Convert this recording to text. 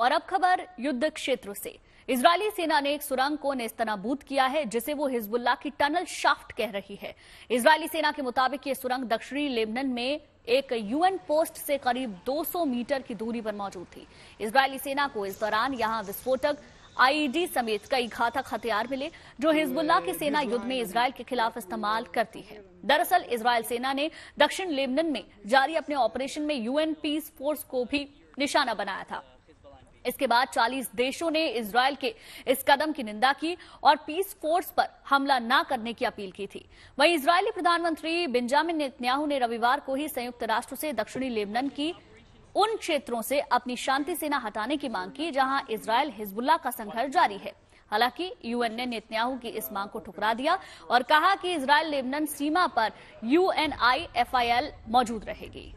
और अब खबर युद्ध क्षेत्र से इजरायली सेना ने एक सुरंग को नेस्तनाबूद किया है जिसे वो हिजबुल्ला की टनल शाफ्ट कह रही है इजरायली सेना के मुताबिक ये सुरंग दक्षिणी लेबनन में एक यूएन पोस्ट से करीब 200 मीटर की दूरी पर मौजूद थी इजरायली सेना को इस दौरान यहां विस्फोटक आईडी समेत कई घातक हथियार मिले जो हिजबुल्ला की सेना युद्ध में इसराइल के खिलाफ इस्तेमाल करती है दरअसल इसराइल सेना ने दक्षिण लेबनन में जारी अपने ऑपरेशन में यूएन पीस फोर्स को भी निशाना बनाया था इसके बाद 40 देशों ने इसराइल के इस कदम की निंदा की और पीस फोर्स पर हमला न करने की अपील की थी वहीं इसराइली प्रधानमंत्री बेंजामिन नेतन्याहू ने रविवार को ही संयुक्त राष्ट्र से दक्षिणी लेबनन की उन क्षेत्रों से अपनी शांति सेना हटाने की मांग की जहां इसराइल हिजबुल्ला का संघर्ष जारी है हालांकि यूएन ने नेतन्याहू की इस मांग को ठुकरा दिया और कहा कि इसराइल लेबनन सीमा पर एफआईएल मौजूद रहेगी